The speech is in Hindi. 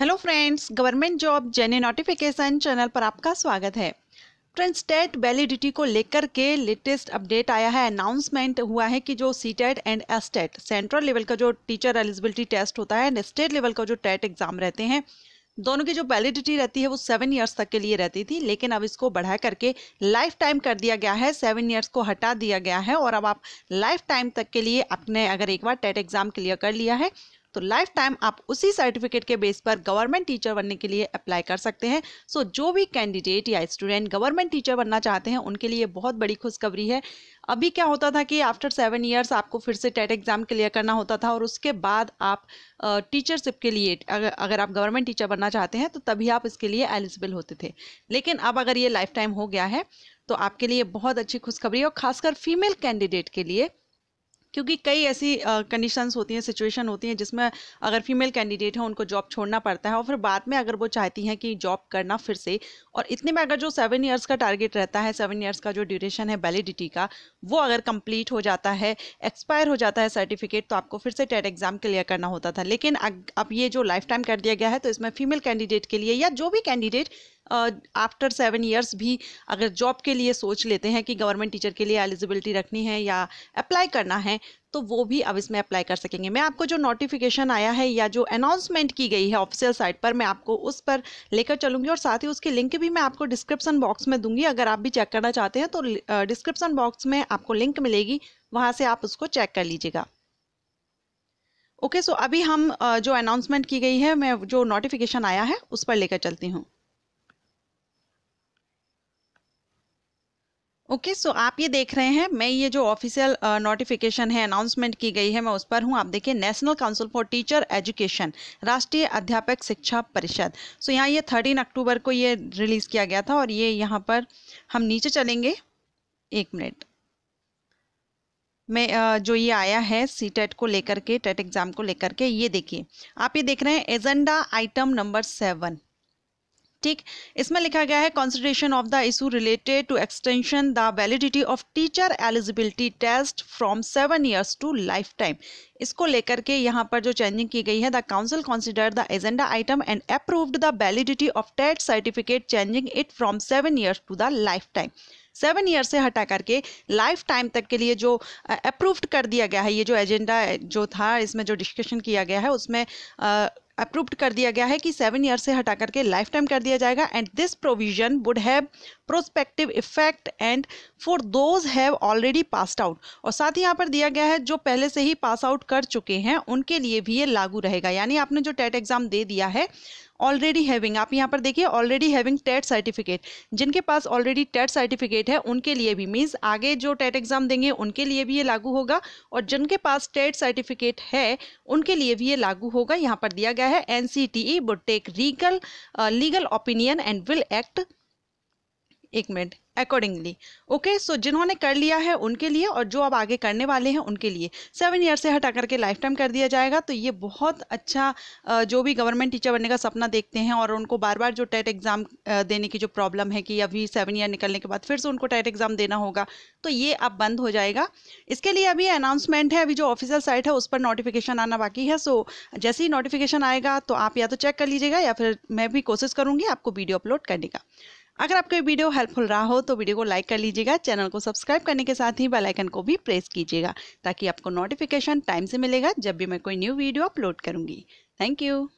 हेलो फ्रेंड्स गवर्नमेंट जॉब जेने नोटिफिकेशन चैनल पर आपका स्वागत है फ्रेंड्स टेट वैलिडिटी को लेकर के लेटेस्ट अपडेट आया है अनाउंसमेंट हुआ है कि जो C TET and S TET central level का जो टीचर एलिजिबिलिटी टेस्ट होता है एंड स्टेट लेवल का जो टेट एग्जाम रहते हैं दोनों की जो वैलिडिटी रहती है वो सेवन ईयर्स तक के लिए रहती थी लेकिन अब इसको बढ़ा करके लाइफ टाइम कर दिया गया है सेवन ईयर्स को हटा दिया गया है और अब आप लाइफ टाइम तक के लिए अपने अगर एक बार टेट एग्जाम क्लियर कर लिया है तो लाइफ टाइम आप उसी सर्टिफिकेट के बेस पर गवर्नमेंट टीचर बनने के लिए अप्लाई कर सकते हैं सो जो भी कैंडिडेट या स्टूडेंट गवर्नमेंट टीचर बनना चाहते हैं उनके लिए बहुत बड़ी खुशखबरी है अभी क्या होता था कि आफ्टर सेवन ईयर्स आपको फिर से टेट एग्ज़ाम क्लियर करना होता था और उसके बाद आप टीचरशिप के लिए अगर, अगर आप गवर्नमेंट टीचर बनना चाहते हैं तो तभी आप इसके लिए एलिजिबल होते थे लेकिन अब अगर ये लाइफ टाइम हो गया है तो आपके लिए बहुत अच्छी खुशखबरी और खासकर फीमेल कैंडिडेट के लिए क्योंकि कई ऐसी कंडीशंस होती हैं सिचुएशन होती हैं जिसमें अगर फीमेल कैंडिडेट हैं उनको जॉब छोड़ना पड़ता है और फिर बाद में अगर वो चाहती हैं कि जॉब करना फिर से और इतने में अगर जो सेवन ईयर्स का टारगेट रहता है सेवन ईयर्स का जो ड्यूरेशन है वैलिडिटी का वो अगर कंप्लीट हो जाता है एक्सपायर हो जाता है सर्टिफिकेट तो आपको फिर से टेट एग्जाम क्लियर करना होता था लेकिन अब ये जो लाइफ टाइम कर दिया गया है तो इसमें फीमेल कैंडिडेट के लिए या जो भी कैंडिडेट आफ्टर सेवन ईयर्स भी अगर जॉब के लिए सोच लेते हैं कि गवर्नमेंट टीचर के लिए एलिजिबिलिटी रखनी है या अप्लाई करना है तो वो भी अब इसमें अप्लाई कर सकेंगे मैं आपको जो नोटिफिकेशन आया है या जो अनाउंसमेंट की गई है ऑफिशियल साइट पर मैं आपको उस पर लेकर चलूंगी और साथ ही उसकी लिंक भी मैं आपको डिस्क्रिप्शन बॉक्स में दूंगी अगर आप भी चेक करना चाहते हैं तो डिस्क्रिप्शन बॉक्स में आपको लिंक मिलेगी वहाँ से आप उसको चेक कर लीजिएगा ओके okay, सो so अभी हम जो अनाउंसमेंट की गई है मैं जो नोटिफिकेशन आया है उस पर लेकर चलती हूँ ओके okay, सो so आप ये देख रहे हैं मैं ये जो ऑफिशियल नोटिफिकेशन है अनाउंसमेंट की गई है मैं उस पर हूँ आप देखिए national council for teacher education राष्ट्रीय अध्यापक शिक्षा परिषद सो यहाँ ये थर्टीन अक्टूबर को ये रिलीज़ किया गया था और ये यहाँ पर हम नीचे चलेंगे एक मिनट में जो ये आया है सी टेट e को लेकर के टेट एग्ज़ाम e को लेकर के ये देखिए आप ये देख रहे हैं एजेंडा आइटम नंबर सेवन ठीक इसमें लिखा गया है consideration of the issue related to extension the validity of teacher eligibility test from seven years to lifetime इसको लेकर के यहाँ पर जो चेंजिंग की गई है the council consider the agenda item and approved the validity of TET certificate changing it from seven years to the lifetime seven year से हटा करके लाइफ टाइम तक के लिए जो अप्रूव्ड कर दिया गया है ये जो एजेंडा जो था इसमें जो डिस्कशन किया गया है उसमें आ, अप्रूव्ड कर दिया गया है कि सेवन ईयर से हटा करके लाइफ टाइम कर दिया जाएगा and this provision would have prospective effect and for those have already passed out और साथ ही यहाँ पर दिया गया है जो पहले से ही पास आउट कर चुके हैं उनके लिए भी ये लागू रहेगा यानी आपने जो टेट एग्जाम दे दिया है ऑलरेडी हैविंग आप यहाँ पर देखिए ऑलरेडी हैविंग टेट सर्टिफिकेट जिनके पास ऑलरेडी टेट सर्टिफिकेट है उनके लिए भी मीन्स आगे जो टेट एग्जाम देंगे उनके लिए भी ये लागू होगा और जिनके पास टेट सर्टिफिकेट है उनके लिए भी ये लागू होगा यहाँ पर दिया गया है एन सी टी ई बुटेक take regal legal opinion and will act एक मिनट अकॉर्डिंगली ओके सो जिन्होंने कर लिया है उनके लिए और जो अब आगे करने वाले हैं उनके लिए सेवन ईयर से हटा करके लाइफ टाइम कर दिया जाएगा तो ये बहुत अच्छा जो भी गवर्नमेंट टीचर बनने का सपना देखते हैं और उनको बार बार जो टेट एग्ज़ाम देने की जो प्रॉब्लम है कि अभी सेवन ईयर निकलने के बाद फिर से उनको टेट एग्ज़ाम देना होगा तो ये अब बंद हो जाएगा इसके लिए अभी अनाउंसमेंट है अभी जो ऑफिशियल साइट है उस पर नोटिफिकेशन आना बाकी है सो जैसे ही नोटिफिकेशन आएगा तो आप या तो चेक कर लीजिएगा या फिर मैं भी कोशिश करूँगी आपको वीडियो अपलोड करने का अगर आपको ये वीडियो हेल्पफुल रहा हो तो वीडियो को लाइक कर लीजिएगा चैनल को सब्सक्राइब करने के साथ ही बेलाइकन को भी प्रेस कीजिएगा ताकि आपको नोटिफिकेशन टाइम से मिलेगा जब भी मैं कोई न्यू वीडियो अपलोड करूँगी थैंक यू